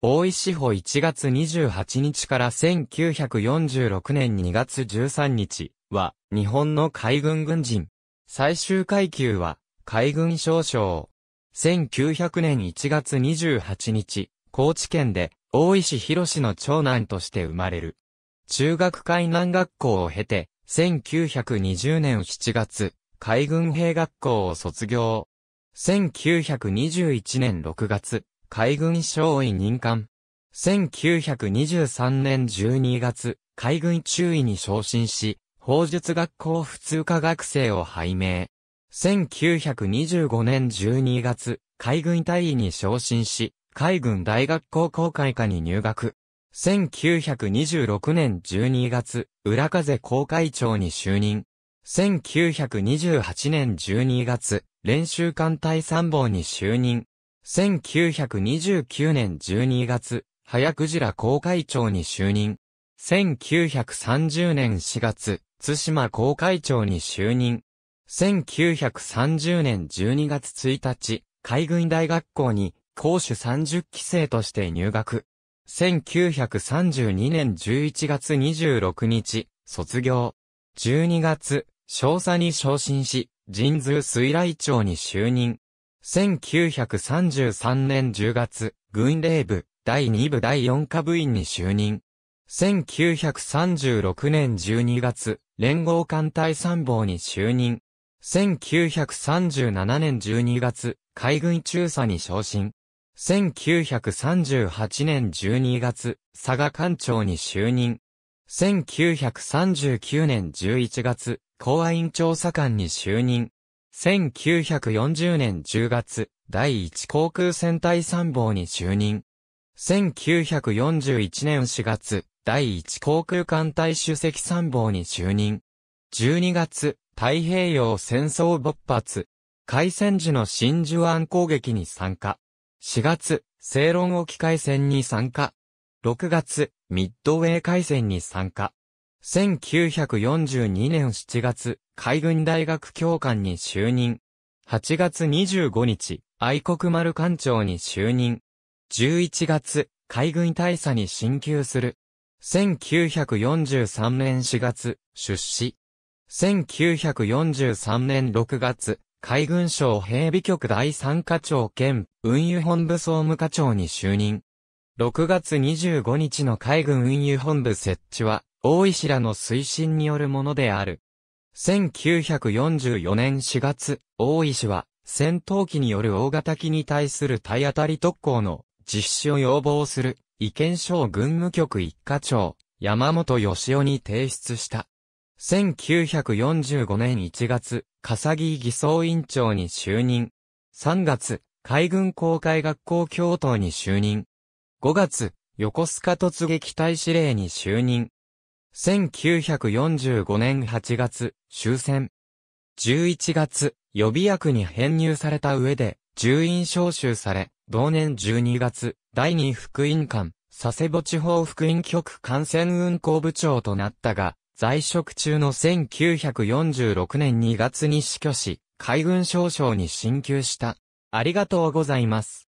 大石保1月28日から1946年2月13日は日本の海軍軍人。最終階級は海軍少将。1900年1月28日、高知県で大石博の長男として生まれる。中学海南学校を経て、1920年7月、海軍兵学校を卒業。1921年6月、海軍少尉任官。1923年12月、海軍中尉に昇進し、法術学校普通科学生を拝命。1925年12月、海軍大尉に昇進し、海軍大学校公会科に入学。1926年12月、浦風公会長に就任。1928年12月、練習艦隊参謀に就任。1929年12月、早くじら公会長に就任。1930年4月、津島公会長に就任。1930年12月1日、海軍大学校に講師30期生として入学。1932年11月26日、卒業。12月、少佐に昇進し、神通水来町に就任。1933年10月、軍令部、第2部第4課部員に就任。1936年12月、連合艦隊参謀に就任。1937年12月、海軍中佐に昇進。1938年12月、佐賀艦長に就任。1939年11月、公安院調査官に就任。1940年10月、第一航空戦隊参謀に就任。1941年4月、第一航空艦隊主席参謀に就任。12月、太平洋戦争勃発。海戦時の真珠湾攻撃に参加。4月、正論沖海戦に参加。6月、ミッドウェー海戦に参加。1942年7月、海軍大学教官に就任。8月25日、愛国丸艦長に就任。11月、海軍大佐に進級する。1943年4月、出資。1943年6月、海軍省兵備局第三課長兼運輸本部総務課長に就任。6月25日の海軍運輸本部設置は、大石らの推進によるものである。1944年4月、大石は、戦闘機による大型機に対する体当たり特攻の実施を要望する意見書を軍務局一課長、山本義雄に提出した。1945年1月、笠木偽装委員長に就任。3月、海軍公開学校教頭に就任。5月、横須賀突撃隊司令に就任。1945年8月、終戦。11月、予備役に編入された上で、住院召集され、同年12月、第2副院官、佐世保地方副院局幹線運行部長となったが、在職中の1946年2月に死去し、海軍少将に進級した。ありがとうございます。